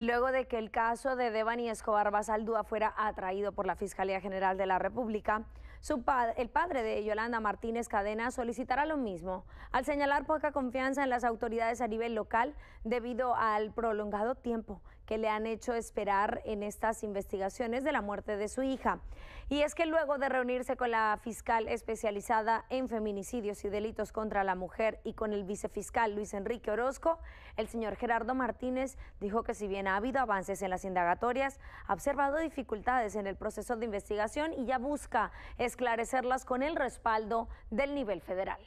Luego de que el caso de Devani Escobar Basaldúa fuera atraído por la Fiscalía General de la República, el padre de Yolanda Martínez Cadena solicitará lo mismo, al señalar poca confianza en las autoridades a nivel local debido al prolongado tiempo que le han hecho esperar en estas investigaciones de la muerte de su hija. Y es que luego de reunirse con la fiscal especializada en feminicidios y delitos contra la mujer y con el vicefiscal Luis Enrique Orozco, el señor Gerardo Martínez dijo que si bien ha habido avances en las indagatorias, ha observado dificultades en el proceso de investigación y ya busca esclarecerlas con el respaldo del nivel federal.